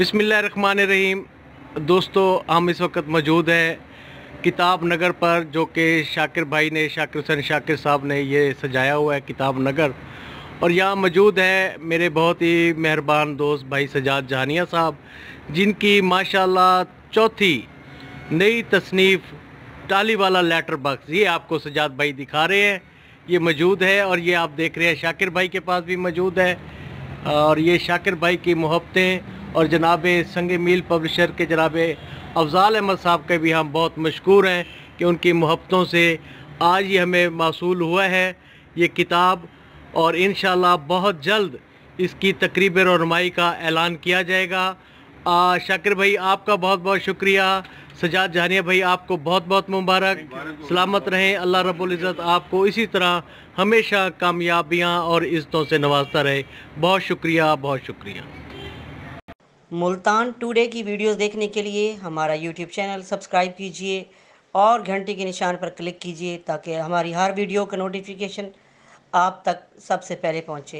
बिसमिल्ल रहीम दोस्तों हम इस वक्त मौजूद हैं किताब नगर पर जो कि शाकिर भाई ने शाकिर हुसैन शाकिर साहब ने ये सजाया हुआ है किताब नगर और यहाँ मौजूद है मेरे बहुत ही मेहरबान दोस्त भाई सजाद जहानिया साहब जिनकी माशाल्लाह चौथी नई तसनीफ़ टाली वाला लेटर बक्स ये आपको सजाद भाई दिखा रहे हैं ये मौजूद है और ये आप देख रहे हैं शाकिर भाई के पास भी मौजूद है और ये शाकिर भाई की मोहब्बतें और जनाब संग मील पब्लिशर के जनाब अफजाल अहमद साहब के भी हम बहुत मशहूर हैं कि उनकी मोहब्बतों से आज ये हमें मौसू हुआ है ये किताब और इन बहुत जल्द इसकी तकरीब रनमाई का ऐलान किया जाएगा आ, शाकिर भाई आपका बहुत बहुत शुक्रिया सजाद जहानिया भाई आपको बहुत बहुत मुबारक सलामत रहें अल्लाह रबुल्ज़त आपको इसी तरह हमेशा कामयाबियाँ और इज़्ज़तों से नवाजता रहे बहुत शुक्रिया बहुत शुक्रिया मुल्तान टुडे की वीडियोस देखने के लिए हमारा यूट्यूब चैनल सब्सक्राइब कीजिए और घंटी के निशान पर क्लिक कीजिए ताकि हमारी हर वीडियो का नोटिफिकेशन आप तक सबसे पहले पहुंचे